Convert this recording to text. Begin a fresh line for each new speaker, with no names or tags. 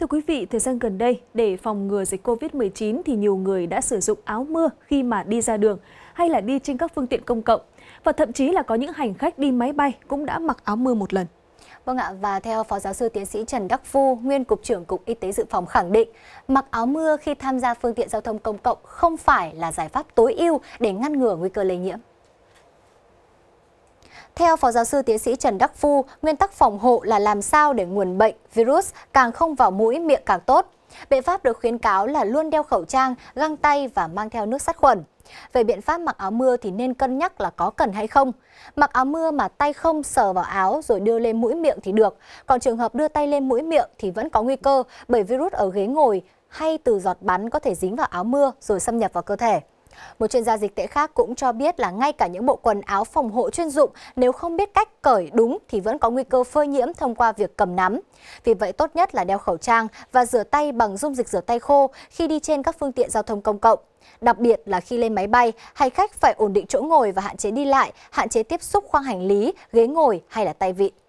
Thưa quý vị, thời gian gần đây, để phòng ngừa dịch COVID-19 thì nhiều người đã sử dụng áo mưa khi mà đi ra đường hay là đi trên các phương tiện công cộng. Và thậm chí là có những hành khách đi máy bay cũng đã mặc áo mưa một lần.
Vâng ạ, và theo Phó Giáo sư Tiến sĩ Trần Đắc Phu, Nguyên Cục trưởng Cục Y tế Dự phòng khẳng định, mặc áo mưa khi tham gia phương tiện giao thông công cộng không phải là giải pháp tối ưu để ngăn ngừa nguy cơ lây nhiễm. Theo Phó Giáo sư Tiến sĩ Trần Đắc Phu, nguyên tắc phòng hộ là làm sao để nguồn bệnh, virus càng không vào mũi, miệng càng tốt. Biện pháp được khuyến cáo là luôn đeo khẩu trang, găng tay và mang theo nước sát khuẩn. Về biện pháp mặc áo mưa thì nên cân nhắc là có cần hay không. Mặc áo mưa mà tay không sờ vào áo rồi đưa lên mũi miệng thì được. Còn trường hợp đưa tay lên mũi miệng thì vẫn có nguy cơ bởi virus ở ghế ngồi hay từ giọt bắn có thể dính vào áo mưa rồi xâm nhập vào cơ thể. Một chuyên gia dịch tễ khác cũng cho biết là ngay cả những bộ quần áo phòng hộ chuyên dụng nếu không biết cách cởi đúng thì vẫn có nguy cơ phơi nhiễm thông qua việc cầm nắm. Vì vậy tốt nhất là đeo khẩu trang và rửa tay bằng dung dịch rửa tay khô khi đi trên các phương tiện giao thông công cộng. Đặc biệt là khi lên máy bay, hành khách phải ổn định chỗ ngồi và hạn chế đi lại, hạn chế tiếp xúc khoang hành lý, ghế ngồi hay là tay vịn.